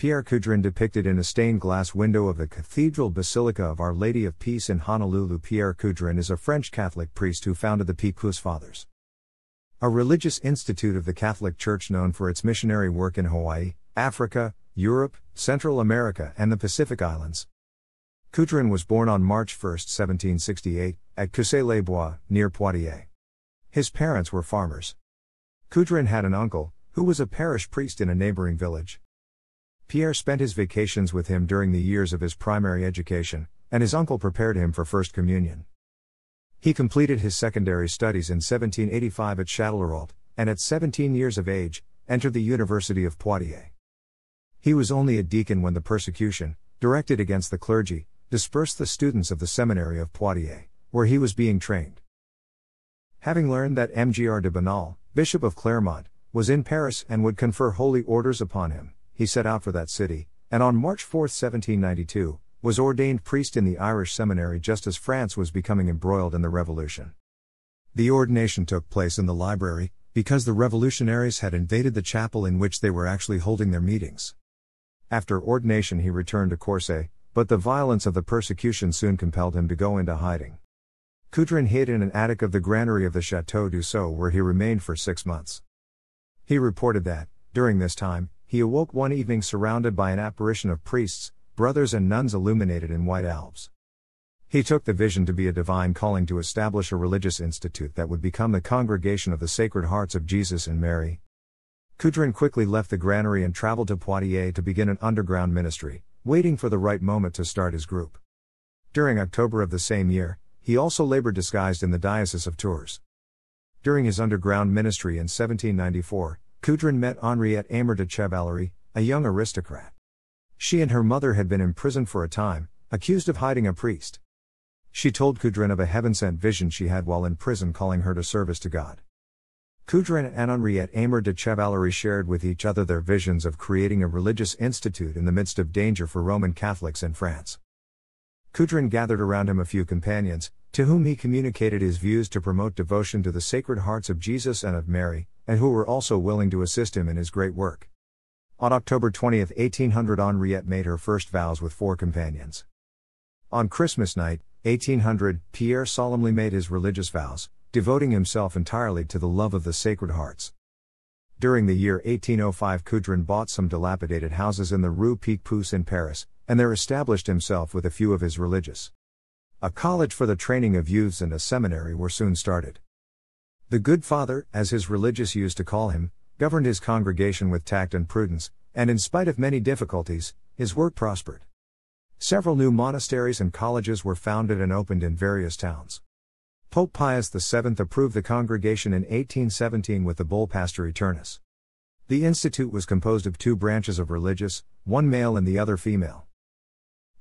Pierre Coudrin depicted in a stained glass window of the Cathedral Basilica of Our Lady of Peace in Honolulu. Pierre Coudrin is a French Catholic priest who founded the Picpus Fathers, a religious institute of the Catholic Church known for its missionary work in Hawaii, Africa, Europe, Central America, and the Pacific Islands. Coudrin was born on March 1, 1768, at Cousset-les-Bois, near Poitiers. His parents were farmers. Coudrin had an uncle, who was a parish priest in a neighboring village. Pierre spent his vacations with him during the years of his primary education, and his uncle prepared him for First Communion. He completed his secondary studies in 1785 at Châtellerault, and at 17 years of age, entered the University of Poitiers. He was only a deacon when the persecution, directed against the clergy, dispersed the students of the seminary of Poitiers, where he was being trained. Having learned that M.G.R. de Bonal, Bishop of Clermont, was in Paris and would confer holy orders upon him, he set out for that city, and on March 4, 1792, was ordained priest in the Irish seminary just as France was becoming embroiled in the Revolution. The ordination took place in the library, because the revolutionaries had invaded the chapel in which they were actually holding their meetings. After ordination, he returned to Corsay, but the violence of the persecution soon compelled him to go into hiding. Coutrin hid in an attic of the granary of the Chateau d'Ussau where he remained for six months. He reported that, during this time, he awoke one evening surrounded by an apparition of priests, brothers, and nuns illuminated in white albs. He took the vision to be a divine calling to establish a religious institute that would become the Congregation of the Sacred Hearts of Jesus and Mary. Kudrin quickly left the granary and traveled to Poitiers to begin an underground ministry, waiting for the right moment to start his group. During October of the same year, he also labored disguised in the Diocese of Tours. During his underground ministry in 1794, Coudrin met Henriette Aymer de Chevalerie, a young aristocrat. She and her mother had been imprisoned for a time, accused of hiding a priest. She told Coudrin of a heaven sent vision she had while in prison calling her to service to God. Coudrin and Henriette Aymer de Chevalerie shared with each other their visions of creating a religious institute in the midst of danger for Roman Catholics in France. Coudrin gathered around him a few companions, to whom he communicated his views to promote devotion to the sacred hearts of Jesus and of Mary, and who were also willing to assist him in his great work. On October 20, 1800, Henriette made her first vows with four companions. On Christmas night, 1800, Pierre solemnly made his religious vows, devoting himself entirely to the love of the Sacred Hearts. During the year 1805, Coudrin bought some dilapidated houses in the Rue Picpus in Paris, and there established himself with a few of his religious. A college for the training of youths and a seminary were soon started. The Good Father, as his religious used to call him, governed his congregation with tact and prudence, and in spite of many difficulties, his work prospered. Several new monasteries and colleges were founded and opened in various towns. Pope Pius VII approved the congregation in 1817 with the bull Pastor Eternus. The institute was composed of two branches of religious, one male and the other female.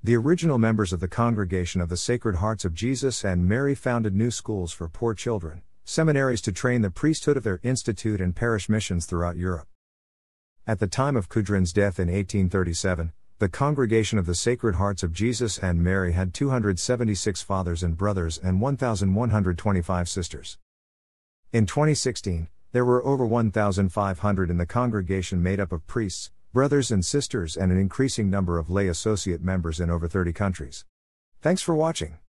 The original members of the Congregation of the Sacred Hearts of Jesus and Mary founded new schools for poor children, seminaries to train the priesthood of their institute and parish missions throughout Europe. At the time of Kudrin's death in 1837, the Congregation of the Sacred Hearts of Jesus and Mary had 276 fathers and brothers and 1,125 sisters. In 2016, there were over 1,500 in the congregation made up of priests, brothers and sisters, and an increasing number of lay associate members in over 30 countries. Thanks for watching.